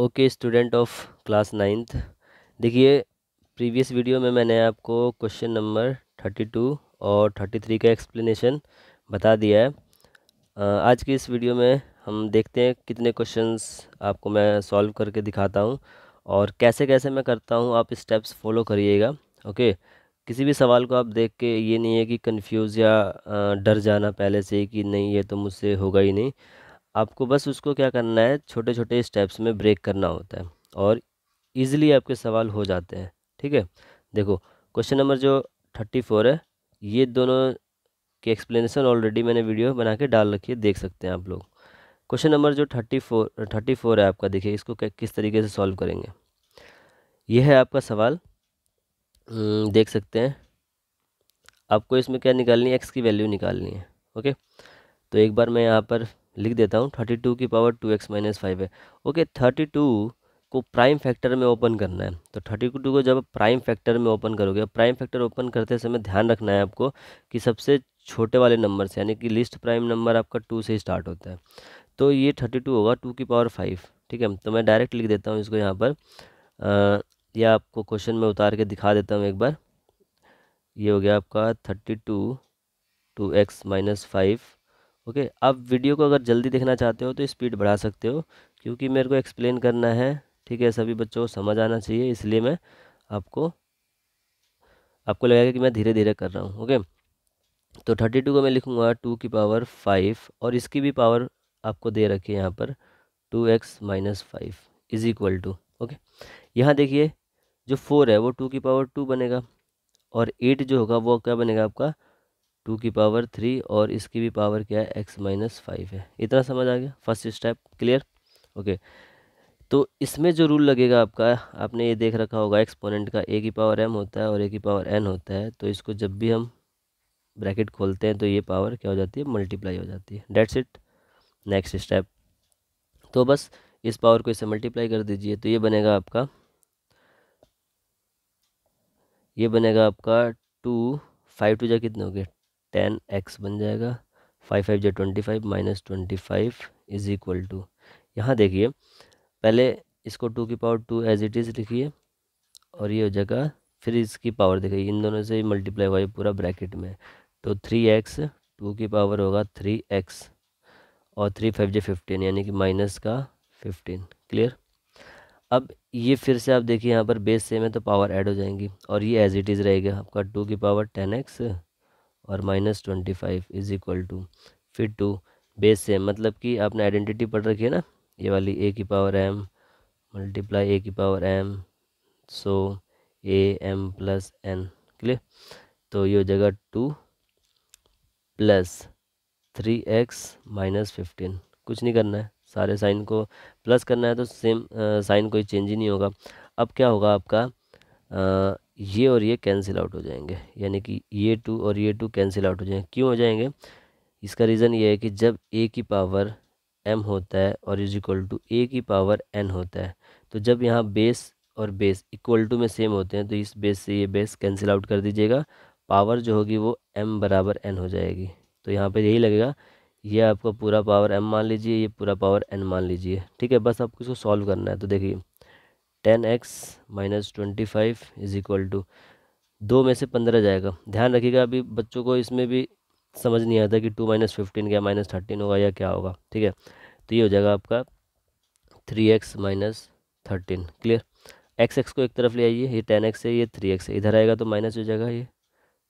okay student of class ninth देखिए previous video में मैंने आपको क्वेश्चन नंबर थर्टी टू और थर्टी थ्री का एक्सप्लेनेशन बता दिया है आज की इस वीडियो में हम देखते हैं कितने क्वेश्चंस आपको मैं सॉल्व करके दिखाता हूँ और कैसे कैसे मैं करता हूँ आप स्टेप्स फॉलो करिएगा ओके किसी भी सवाल को आप देख के ये नहीं है कि कन्फ्यूज़ या डर जाना पहले से कि नहीं ये तो मुझसे होगा ही नहीं आपको बस उसको क्या करना है छोटे छोटे स्टेप्स में ब्रेक करना होता है और ईज़िली आपके सवाल हो जाते हैं ठीक है देखो क्वेश्चन नंबर जो थर्टी फोर है ये दोनों की एक्सप्लेनेशन ऑलरेडी मैंने वीडियो बना के डाल रखी है देख सकते हैं आप लोग क्वेश्चन नंबर जो थर्टी फोर थर्टी फोर है आपका देखिए इसको किस तरीके से सॉल्व करेंगे यह है आपका सवाल हम्म, देख सकते हैं आपको इसमें क्या निकालनी है एक्स की वैल्यू निकालनी है ओके तो एक बार मैं यहाँ पर लिख देता हूँ थर्टी टू की power two X minus five है ओके थर्टी टू को प्राइम फैक्टर में ओपन करना है तो थर्टी टू को जब प्राइम फैक्टर में ओपन करोगे प्राइम फैक्टर ओपन करते समय ध्यान रखना है आपको कि सबसे छोटे वाले नंबर से यानी कि लिस्ट प्राइम नंबर आपका टू से स्टार्ट होता है तो ये थर्टी टू होगा टू की पावर फाइव ठीक है तो मैं डायरेक्ट लिख देता हूँ इसको यहाँ पर यह या आपको क्वेश्चन में उतार के दिखा देता हूँ एक बार ये हो गया आपका thirty two two X minus five okay आप वीडियो को अगर जल्दी देखना चाहते हो तो स्पीड बढ़ा सकते हो क्योंकि मेरे को एक्सप्लेन करना है ठीक है सभी बच्चों को समझ आना चाहिए इसलिए मैं आपको आपको लगेगा कि मैं धीरे धीरे कर रहा हूँ ओके तो थर्टी टू को मैं लिखूँगा टू की पावर फाइव और इसकी भी पावर आपको दे रखी है यहाँ पर two X minus five is equal to okay यहाँ देखिए जो फोर है वो टू की पावर टू बनेगा और एट जो होगा वो क्या बनेगा आपका टू की पावर थ्री और इसकी भी पावर क्या है एक्स माइनस फाइव है इतना समझ आ गया फर्स्ट स्टेप क्लियर ओके तो इसमें जो रूल लगेगा आपका आपने ये देख रखा होगा एक्सपोनेंट का ए की पावर एम होता है और ए की पावर एन होता है तो इसको जब भी हम ब्रैकेट खोलते हैं तो ये पावर क्या हो जाती है मल्टीप्लाई हो जाती है डेट्स इट नेक्स्ट स्टेप तो बस इस पावर को इसे मल्टीप्लाई कर दीजिए तो ये बनेगा आपका ये बनेगा आपका टू फाइव टू जा कितने हो गए टेन एक्स बन जाएगा फाइव फाइव जो twenty five minus twenty five is equal to यहाँ देखिए पहले इसको टू की power two as it is लिखिए और ये हो जाएगा फिर इसकी पावर देखिए इन दोनों से मल्टीप्लाई हुआ पूरा ब्रैकेट में तो थ्री एक्स टू की पावर होगा थ्री एक्स और थ्री फाइव जे फिफ्टीन यानी कि माइनस का फिफ्टीन क्लियर अब ये फिर से आप देखिए यहाँ पर बेस सेम है तो पावर ऐड हो जाएंगी और ये एज इट इज़ रहेगा आपका टू की पावर टेन एक्स और minus twenty five is equal to फिर टू बेस सेम मतलब कि आपने आइडेंटिटी पढ़ रखी है ना ये वाली ए की पावर एम मल्टीप्लाई ए की power M so A M plus N clear तो ये हो जाएगा two plus three X minus fifteen कुछ नहीं करना है सारे साइन को प्लस करना है तो सेम साइन कोई चेंज ही नहीं होगा अब क्या होगा आपका ये और ये कैंसिल आउट हो जाएंगे यानी कि ये टू और ये टू कैंसिल आउट हो जाएंगे क्यों हो जाएंगे इसका रीज़न ये है कि जब ए की पावर एम होता है और इज इक्वल टू ए की पावर एन होता है तो जब यहाँ बेस और बेस इक्वल टू में सेम होते हैं तो इस बेस से ये बेस कैंसिल आउट कर दीजिएगा पावर जो होगी वो एम बराबर एन हो जाएगी तो यहाँ पर यही लगेगा ये आपका पूरा पावर एम मान लीजिए ये पूरा पावर एन मान लीजिए ठीक है बस आपको इसको सॉल्व करना है तो देखिए ten X minus twenty five is equal to दो में से पंद्रह जाएगा ध्यान रखिएगा अभी बच्चों को इसमें भी समझ नहीं आता कि टू माइनस फिफ्टीन क्या माइनस थर्टीन होगा या क्या होगा ठीक है तो ये हो जाएगा आपका three X minus thirteen clear X X को एक तरफ ले आइए ये टेन एक्स है ये थ्री एक्स है इधर आएगा तो माइनस हो जाएगा ये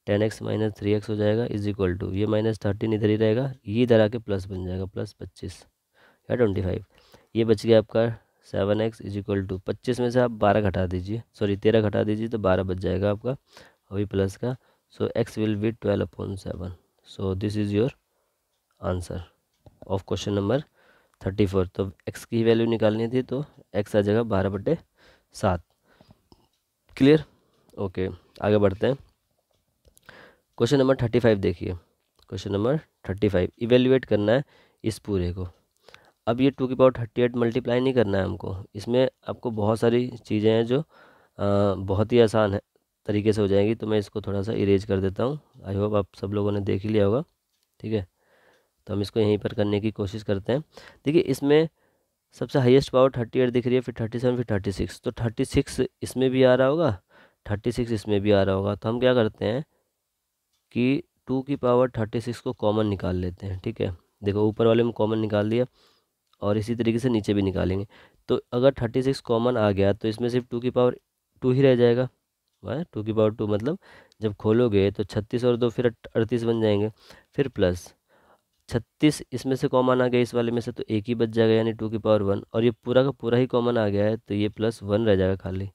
ten X minus three X हो जाएगा इज इक्वल टू ये माइनस थर्टीन इधर ही रहेगा ये इधर आके प्लस बन जाएगा प्लस पच्चीस या ट्वेंटी फाइव ये बच गया आपका seven X is equal to पच्चीस में से आप बारह घटा दीजिए सॉरी तेरह घटा दीजिए तो बारह बच जाएगा आपका अभी प्लस का so x will be twelve upon seven so this is your answer of question number thirty four तो एक्स की वैल्यू निकालनी थी तो एक्स आ जाएगा बारह बटे सात क्लियर ओके आगे बढ़ते हैं क्वेश्चन नंबर थर्टी फाइव देखिए question number thirty five evaluate करना है इस पूरे को अब ये टू की पावर थर्टी एट मल्टीप्लाई नहीं करना है हमको इसमें आपको बहुत सारी चीज़ें हैं जो आ, बहुत ही आसान है तरीके से हो जाएंगी तो मैं इसको थोड़ा सा इरेज कर देता हूँ आई होप आप सब लोगों ने देख ही लिया होगा ठीक है तो हम इसको यहीं पर करने की कोशिश करते हैं देखिए इसमें सबसे हाइस्ट पावर थर्टी एट दिख रही है फिर थर्टी सेवन फिर थर्टी सिक्स तो थर्टी सिक्स इसमें भी आ रहा होगा थर्टी सिक्स इसमें भी आ रहा होगा तो हम क्या करते हैं कि टू की पावर थर्टी सिक्स को कॉमन निकाल लेते हैं ठीक है देखो ऊपर वाले में कॉमन निकाल दिया और इसी तरीके से नीचे भी निकालेंगे तो अगर थर्टी सिक्स कॉमन आ गया तो इसमें सिर्फ टू की पावर टू ही रह जाएगा वाह हाँ, टू की पावर टू मतलब जब खोलोगे तो छत्तीस और दो फिर अड़तीस बन जाएंगे फिर प्लस छत्तीस इसमें से कॉमन आ गया इस वाले में से तो एक ही बच जाएगा यानी टू की पावर वन और ये पूरा का पूरा ही कॉमन आ गया है तो ये प्लस वन रह जाएगा खाली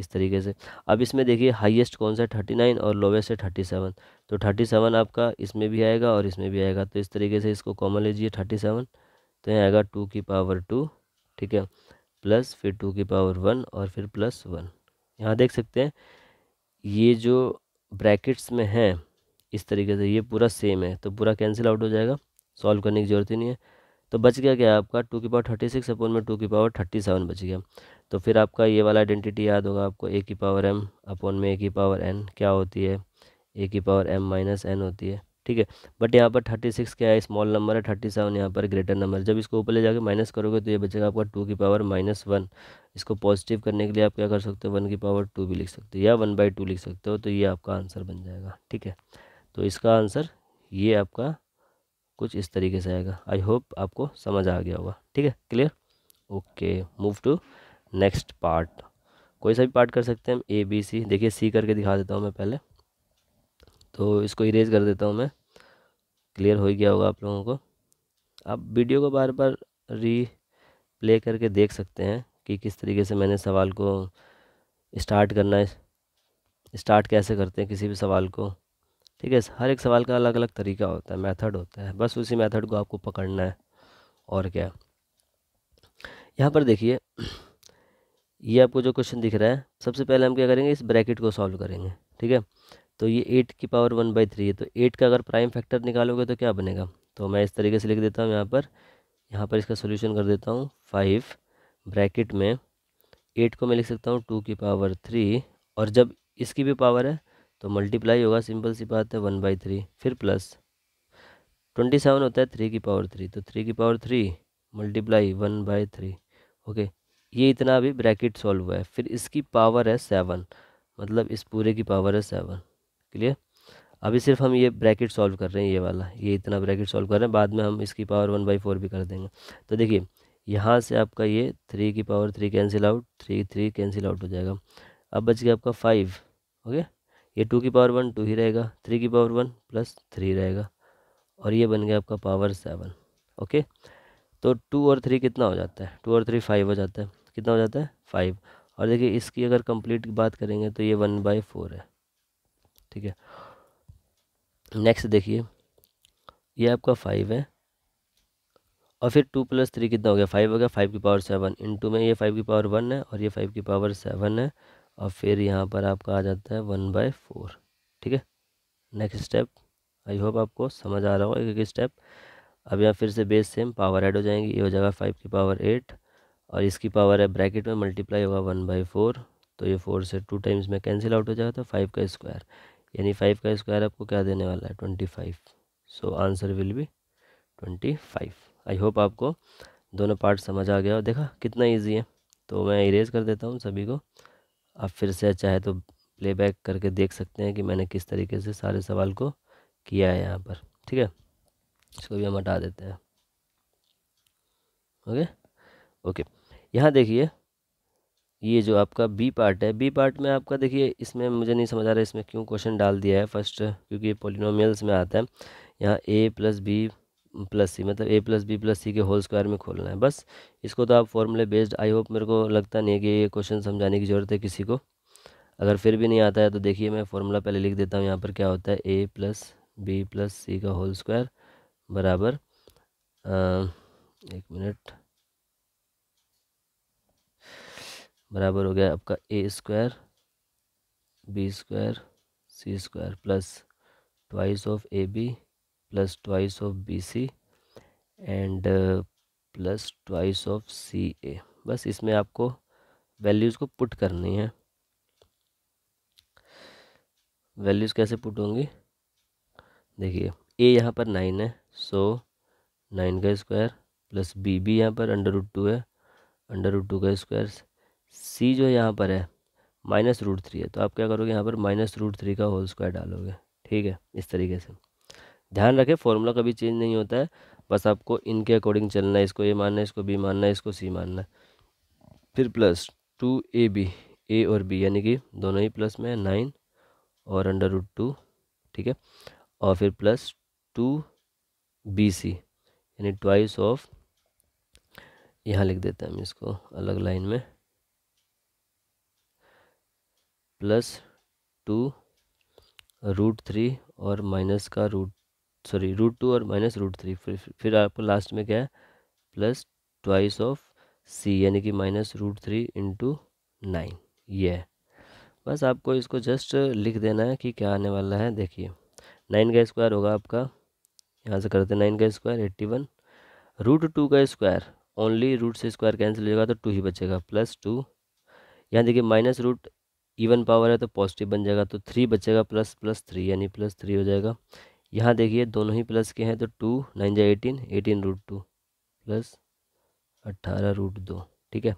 इस तरीके से अब इसमें देखिए हाईएस्ट कौन सा है थर्टी नाइन और लोवेस्ट है थर्टी सेवन तो थर्टी सेवन आपका इसमें भी आएगा और इसमें भी आएगा तो इस तरीके से इसको कॉमन लीजिए थर्टी सेवन तो यहाँ आएगा टू की पावर टू ठीक है प्लस फिर टू की पावर वन और फिर प्लस वन यहाँ देख सकते हैं ये जो ब्रैकेट्स में है इस तरीके से ये पूरा सेम है तो पूरा कैंसिल आउट हो जाएगा सॉल्व करने की ज़रूरत ही नहीं है तो बच गया क्या आपका टू की पावर थर्टी सिक्स अपॉन में टू की पावर थर्टी सेवन बच गया तो फिर आपका ये वाला आइडेंटिटी याद होगा आपको ए की पावर एम अपॉन में ए की पावर एन क्या होती है ए की पावर एम माइनस एन होती है ठीक है बट यहाँ पर थर्टी सिक्स क्या है स्मॉल नंबर है थर्टी सेवन यहाँ पर ग्रेटर नंबर जब इसको ऊपर ले जाके माइनस करोगे तो ये बचेगा आपका टू की पावर माइनस वन इसको पॉजिटिव करने के लिए आप क्या कर सकते हो वन की पावर टू भी लिख सकते हो या वन बाई टू लिख सकते हो तो ये आपका आंसर बन जाएगा ठीक है तो इसका आंसर ये आपका कुछ इस तरीके से आएगा आई होप आपको समझ आ गया होगा ठीक है clear okay move to next part कोई सा भी पार्ट कर सकते हैं हम ए बी सी देखिए सी करके दिखा देता हूँ मैं पहले तो इसको इरेज कर देता हूँ मैं क्लियर हो गया होगा आप लोगों को आप वीडियो को बार बार री प्ले करके देख सकते हैं कि किस तरीके से मैंने सवाल को स्टार्ट करना है स्टार्ट कैसे करते हैं किसी भी सवाल को ठीक है हर एक सवाल का अलग अलग तरीका होता है मेथड होता है बस उसी मेथड को आपको पकड़ना है और क्या यहाँ पर देखिए ये आपको जो क्वेश्चन दिख रहा है सबसे पहले हम क्या करेंगे इस ब्रैकेट को सॉल्व करेंगे ठीक है तो ये एट की पावर वन बाई थ्री है तो एट का अगर प्राइम फैक्टर निकालोगे तो क्या बनेगा तो मैं इस तरीके से लिख देता हूँ यहाँ पर यहाँ पर इसका सोल्यूशन कर देता हूँ फाइव ब्रैकेट में एट को मैं लिख सकता हूँ टू की पावर थ्री और जब इसकी भी पावर है तो मल्टीप्लाई होगा सिंपल सी बात है वन बाई थ्री फिर प्लस ट्वेंटी सेवन होता है थ्री की पावर थ्री तो थ्री की power three multiply one by three okay ये इतना अभी ब्रैकेट सॉल्व हुआ है फिर इसकी पावर है सेवन मतलब इस पूरे की पावर है सेवन क्लियर अभी सिर्फ हम ये ब्रैकेट सॉल्व कर रहे हैं ये वाला ये इतना ब्रैकेट सॉल्व कर रहे हैं बाद में हम इसकी पावर वन बाई फोर भी कर देंगे तो देखिए यहाँ से आपका ये थ्री की power three cancel out three three cancel out हो जाएगा अब बच गया आपका फाइव ओके ये टू की पावर वन टू ही रहेगा थ्री की पावर वन प्लस थ्री रहेगा और ये बन गया आपका पावर सेवन ओके तो टू और थ्री कितना हो जाता है टू और थ्री फाइव हो जाता है कितना हो जाता है फाइव और देखिए इसकी अगर कंप्लीट बात करेंगे तो ये वन बाई फोर है ठीक है नेक्स्ट देखिए ये आपका फाइव है और फिर टू प्लस थ्री कितना हो गया फाइव हो गया फाइव की पावर सेवन टू में ये फाइव की पावर वन है और ये फाइव की पावर सेवन है और फिर यहाँ पर आपका आ जाता है वन बाय फोर ठीक है नेक्स्ट स्टेप आई होप आपको समझ आ रहा होगा एक एक स्टेप अब यहाँ फिर से बेस सेम पावर ऐड हो जाएंगी ये हो जाएगा फाइव की पावर एट और इसकी पावर है ब्रैकेट में मल्टीप्लाई होगा वन बाई फोर तो ये फोर से टू टाइम्स में कैंसिल आउट हो जाएगा तो फाइव का स्क्वायर यानी फाइव का स्क्वायर आपको क्या देने वाला है twenty five so answer will be twenty five I hope आपको दोनों पार्ट समझ आ गया और देखा कितना ईजी है तो मैं इरेज कर देता हूँ सभी को आप फिर से चाहे तो प्लेबैक करके देख सकते हैं कि मैंने किस तरीके से सारे सवाल को किया है यहाँ पर ठीक है इसको भी हम हटा देते हैं ओके ओके यहाँ देखिए ये जो आपका बी पार्ट है बी पार्ट में आपका देखिए इसमें मुझे नहीं समझ आ रहा है इसमें क्यों क्वेश्चन डाल दिया है फर्स्ट क्योंकि ये पोलिनोमियल्स में आता है यहाँ A plus B plus C मतलब A plus B plus C के होल स्क्वायर में खोलना है बस इसको तो आप फॉर्मूले बेस्ड आई होप मेरे को लगता नहीं है कि ये क्वेश्चन समझाने की ज़रूरत है किसी को अगर फिर भी नहीं आता है तो देखिए मैं फॉर्मूला पहले लिख देता हूँ यहाँ पर क्या होता है A plus B plus C का होल स्क्वायर बराबर आ, एक मिनट बराबर हो गया आपका A square B square C square plus twice of A B plus twice of B C and plus twice of C A बस इसमें आपको वैल्यूज़ को पुट करनी है वैल्यूज़ कैसे पुट होंगी देखिए ए यहाँ पर नाइन है सो नाइन का स्क्वायर प्लस बी बी यहाँ पर अंडर रूट टू है अंडर रूट टू का स्क्वायर सी जो यहाँ पर है माइनस रूट थ्री है तो आप क्या करोगे यहाँ पर माइनस रूट थ्री का होल स्क्वायर डालोगे ठीक है इस तरीके से ध्यान रखें फॉर्मूला कभी चेंज नहीं होता है बस आपको इनके अकॉर्डिंग चलना है इसको ए मानना है इसको बी मानना है इसको सी मानना है फिर plus two A B A और बी यानी कि दोनों ही प्लस में है नाइन और अंडर रूट टू ठीक है और फिर प्लस टू बी सी यानी ट्वाइस ऑफ यहाँ लिख देते हैं हम इसको अलग लाइन में प्लस टू रूट थ्री और माइनस का रूट सॉरी रूट टू और माइनस रूट थ्री फिर फिर आपको लास्ट में क्या है प्लस ट्वाइस ऑफ सी यानी कि minus root three into nine ये है बस आपको इसको जस्ट लिख देना है कि क्या आने वाला है देखिए नाइन का स्क्वायर होगा आपका यहाँ से करते हैं नाइन का square eighty one root two का स्क्वायर ओनली रूट से स्क्वायर कैंसिल हो जाएगा तो टू ही बचेगा प्लस टू यहाँ देखिए माइनस रूट इवन पावर है तो पॉजिटिव बन जाएगा तो थ्री बचेगा प्लस प्लस थ्री यानी प्लस थ्री हो जाएगा यहाँ देखिए दोनों ही प्लस के हैं तो टू नाइन जा eighteen eighteen root two plus अट्ठारह रूट दो ठीक है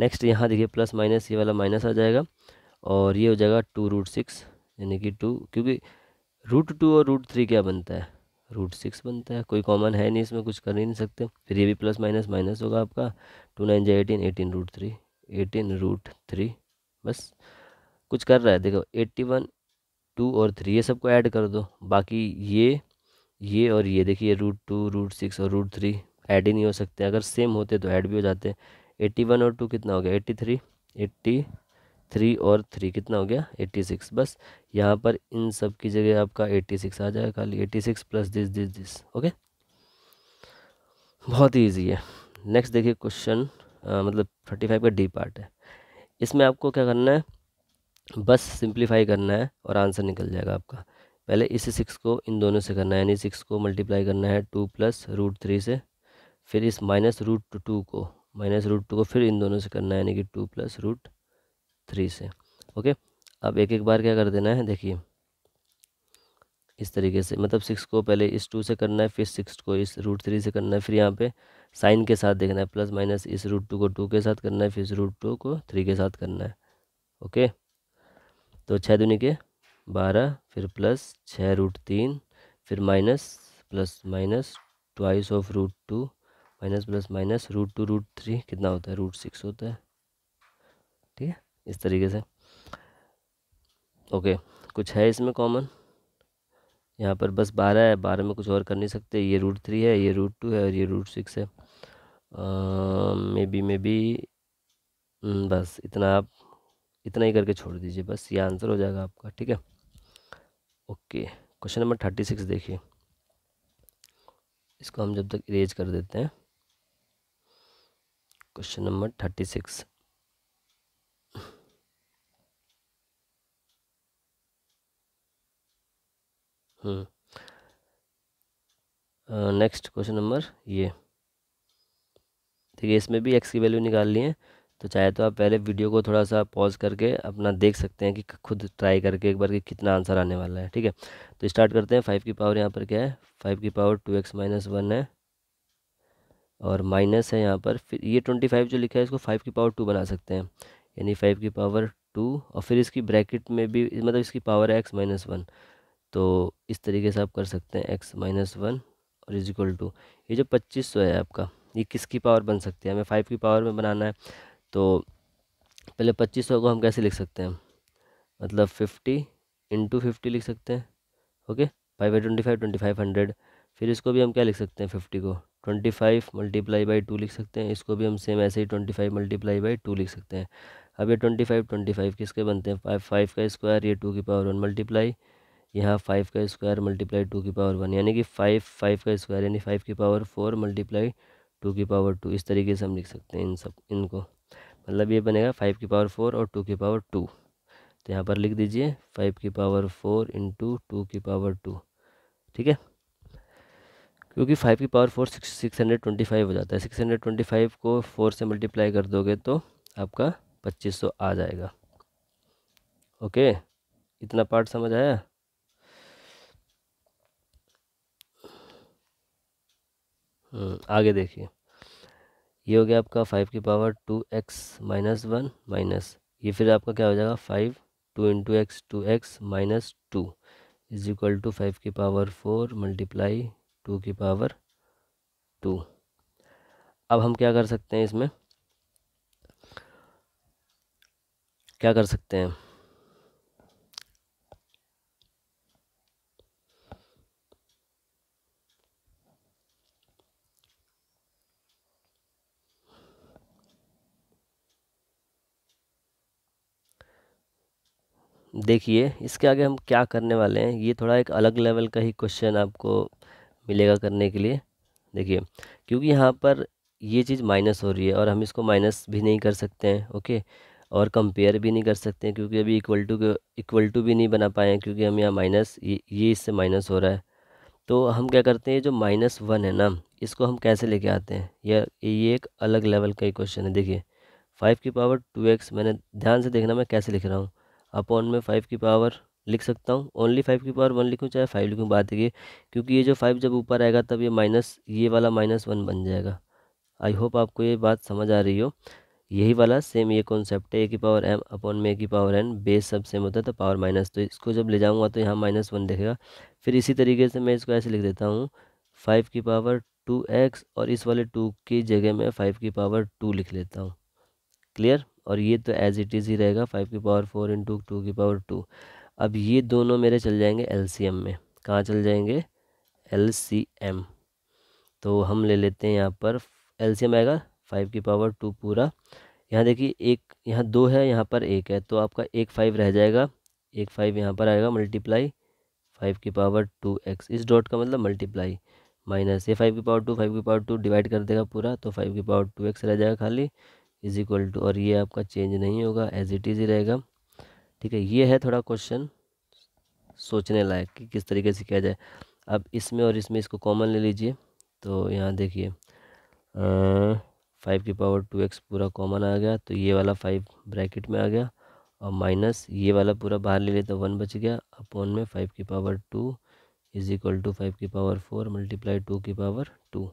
नेक्स्ट यहाँ देखिए प्लस माइनस ये वाला माइनस आ जाएगा और ये हो जाएगा टू रूट सिक्स यानी कि टू क्योंकि रूट टू और रूट थ्री क्या बनता है रूट सिक्स बनता है कोई कॉमन है नहीं इसमें कुछ कर ही नहीं सकते फिर ये भी प्लस माइनस माइनस होगा आपका टू नाइन जा eighteen eighteen root three eighteen root three बस कुछ कर रहा है देखो एट्टी वन टू और थ्री ये सबको ऐड कर दो बाकी ये ये और ये देखिए रूट टू रूट सिक्स और रूट थ्री ऐड ही नहीं हो सकते अगर सेम होते तो ऐड भी हो जाते एट्टी वन और टू कितना हो गया एट्टी थ्री एट्टी थ्री और थ्री कितना हो गया एट्टी सिक्स बस यहाँ पर इन सब की जगह आपका एट्टी सिक्स आ जाएगा खाली eighty six plus this this this okay बहुत ही ईजी है नेक्स्ट देखिए क्वेश्चन मतलब थर्टी फाइव का डी पार्ट है इसमें आपको क्या करना है बस सिंप्लीफाई करना है और आंसर निकल जाएगा आपका पहले इस सिक्स को इन दोनों से करना है यानी सिक्स को मल्टीप्लाई करना है टू प्लस रूट थ्री से फिर इस माइनस रूट टू को माइनस रूट टू को फिर इन दोनों से करना है यानी कि टू प्लस रूट थ्री से ओके अब एक एक बार क्या कर देना है देखिए इस तरीके से मतलब सिक्स को पहले इस टू से करना है फिर सिक्स को इस रूट थ्री से करना है फिर यहाँ पे साइन के साथ देखना है प्लस माइनस इस रूट टू को टू के साथ करना है फिर इस रूट टू को थ्री के साथ करना है ओके तो छः दुनिया के बारह फिर प्लस छः रूट तीन फिर minus plus minus twice of root two minus plus minus root two root three कितना होता है रूट सिक्स होता है ठीक है इस तरीके से ओके कुछ है इसमें कॉमन यहाँ पर बस बारह है बारह में कुछ और कर नहीं सकते ये रूट थ्री है ये रूट टू है और ये रूट सिक्स है मे बी मे बी बस इतना आप इतना ही करके छोड़ दीजिए बस ये आंसर हो जाएगा आपका ठीक है okay question number thirty six देखिए इसको हम जब तक इरेज कर देते हैं question number thirty six next question number ये ठीक है इसमें भी एक्स की वैल्यू निकाल ली है तो चाहे तो आप पहले वीडियो को थोड़ा सा पॉज करके अपना देख सकते हैं कि खुद ट्राई करके एक बार कि कितना आंसर आने वाला है ठीक है तो स्टार्ट करते हैं फाइव की पावर यहाँ पर क्या है फाइव की power two X minus one है और माइनस है यहाँ पर फिर ये ट्वेंटी फाइव जो लिखा है इसको फाइव की पावर टू बना सकते हैं यानी फाइव की पावर टू और फिर इसकी ब्रैकेट में भी मतलब इसकी पावर है एक्स माइनस वन तो इस तरीके से आप कर सकते हैं एक्स माइनस वन और इज इक्वल टू ये जो पच्चीस सौ है आपका ये किसकी पावर बन सकती है हमें फाइव की पावर में बनाना है तो पहले पच्चीस सौ को हम कैसे लिख सकते हैं मतलब फिफ्टी इंटू फिफ्टी लिख सकते हैं okay five by twenty five twenty five hundred फिर इसको भी हम क्या लिख सकते हैं फिफ्टी को twenty five multiply by two लिख सकते हैं इसको भी हम सेम ऐसे ही twenty five multiply by two लिख सकते हैं अब ये ट्वेंटी फाइव ट्वेंटी फाइव किसके बनते हैं फाइव फाइव का स्क्वायर ये टू की पावर वन मल्टीप्लाई यहाँ फाइव का स्क्वायर मल्टीप्लाई टू की पावर वन यानी कि फाइव फाइव का स्क्वायर यानी फाइव की पावर फोर मल्टीप्लाई टू की पावर टू इस तरीके से हम लिख सकते हैं इन सब इनको मतलब ये बनेगा फाइव की पावर फोर और टू की पावर टू तो यहाँ पर लिख दीजिए फाइव की पावर फोर इंटू टू की पावर टू ठीक है क्योंकि फाइव की power four six six hundred twenty five हो जाता है सिक्स हंड्रेड ट्वेंटी फाइव को फोर से मल्टीप्लाई कर दोगे तो आपका पच्चीस सौ आ जाएगा ओके इतना पार्ट समझ आया आगे देखिए ये हो गया आपका फाइव की power two X minus one minus ये फिर आपका क्या हो जाएगा five two into X two X minus two is equal to five की पावर फोर मल्टीप्लाई टू की पावर टू अब हम क्या कर सकते हैं इसमें क्या कर सकते हैं देखिए इसके आगे हम क्या करने वाले हैं ये थोड़ा एक अलग लेवल का ही क्वेश्चन आपको मिलेगा करने के लिए देखिए क्योंकि यहाँ पर ये चीज़ माइनस हो रही है और हम इसको माइनस भी नहीं कर सकते हैं ओके और कंपेयर भी नहीं कर सकते हैं क्योंकि अभी इक्वल टू के इक्वल टू भी नहीं बना पाए हैं क्योंकि हम यहाँ माइनस ये ये इससे माइनस हो रहा है तो हम क्या करते हैं जो माइनस वन है ना इसको हम कैसे लेके आते हैं या ये एक अलग लेवल का ही क्वेश्चन है देखिए फाइव की पावर टू एक्स मैंने ध्यान से देखना मैं कैसे लिख रहा हूँ अपॉन में फाइव की पावर लिख सकता हूँ ओनली फाइव की पावर वन लिखूँ चाहे फाइव लिखूँ बात है क्योंकि ये जो फाइव जब ऊपर आएगा तब ये माइनस ये वाला माइनस वन बन जाएगा आई होप आपको ये बात समझ आ रही हो यही वाला सेम ये कॉन्सेप्ट है ए की पावर एम अपॉन में ए की पावर एन बेस सब सेम होता है तो पावर माइनस तो इसको जब ले जाऊँगा तो यहाँ माइनस वन देखेगा फिर इसी तरीके से मैं इसको ऐसे लिख देता हूँ फाइव की पावर टू एक्स और इस वाले टू की जगह मैं फाइव की पावर टू लिख लेता हूँ क्लियर और ये तो एज इट इज़ ही रहेगा फाइव की पावर फोर इंटू टू की पावर टू अब ये दोनों मेरे चल जाएंगे एल सी एम में कहाँ चल जाएंगे एल सी एम तो हम ले लेते हैं यहाँ पर एल सी एम आएगा फाइव की पावर टू पूरा यहाँ देखिए एक यहाँ दो है यहाँ पर एक है तो आपका एक फाइव रह जाएगा एक फाइव यहाँ पर आएगा मल्टीप्लाई फाइव की पावर टू एक्स इस डॉट का मतलब मल्टीप्लाई माइनस ये फाइव की पावर टू फाइव की पावर टू डिवाइड कर देगा पूरा तो फाइव की पावर टू एक्स रह जाएगा खाली इज इक्वल टू और ये आपका चेंज नहीं होगा एज इट इज़ ही रहेगा ठीक है ये है थोड़ा क्वेश्चन सोचने लायक कि किस तरीके से किया जाए अब इसमें और इसमें इसको कॉमन ले लीजिए तो यहाँ देखिए फाइव की पावर टू एक्स पूरा कॉमन आ गया तो ये वाला फाइव ब्रैकेट में आ गया और माइनस ये वाला पूरा बाहर ले लिया तो वन बच गया अपॉन में फाइव की power two is equal to five की पावर फोर मल्टीप्लाई टू की पावर टू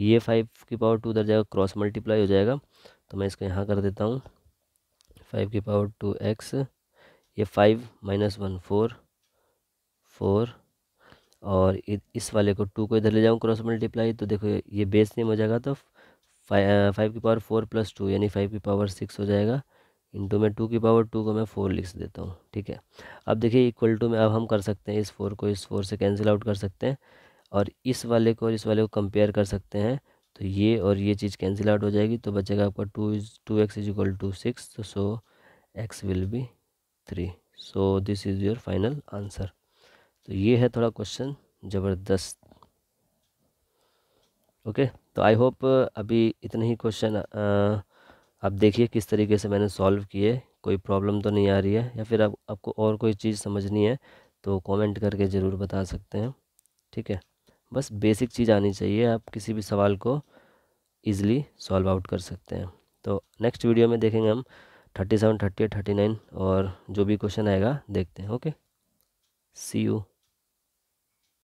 ये फाइव की पावर टू उधर जाएगा क्रॉस मल्टीप्लाई हो जाएगा तो मैं इसको यहाँ कर देता हूँ फाइव की पावर टू एक्स ये five minus one four four और इस वाले को टू को इधर ले जाऊँ क्रॉस मल्टीप्लाई तो देखो ये बेस नेम हो जाएगा तो फाइव फाइव की पावर फोर प्लस टू यानी फाइव की पावर सिक्स हो जाएगा टू में टू की पावर टू को मैं फोर लिख देता हूँ ठीक है अब देखिए इक्वल टू में अब हम कर सकते हैं इस फोर को इस फोर से कैंसिल आउट कर सकते हैं और इस वाले को और इस वाले को कंपेयर कर सकते हैं तो ये और ये चीज़ कैंसिल आउट हो जाएगी तो बचेगा आपका two is two x is equal to six so x will be three so this is your final answer तो ये है थोड़ा क्वेश्चन ज़बरदस्त ओके तो आई होप अभी इतने ही क्वेश्चन आप देखिए किस तरीके से मैंने सॉल्व किए कोई प्रॉब्लम तो नहीं आ रही है या फिर आप, आपको और कोई चीज़ समझनी है तो कमेंट करके ज़रूर बता सकते हैं ठीक है बस बेसिक चीज़ आनी चाहिए आप किसी भी सवाल को ईज़िली सॉल्व आउट कर सकते हैं तो नेक्स्ट वीडियो में देखेंगे हम thirty seven thirty eight thirty nine और जो भी क्वेश्चन आएगा देखते हैं ओके सी यू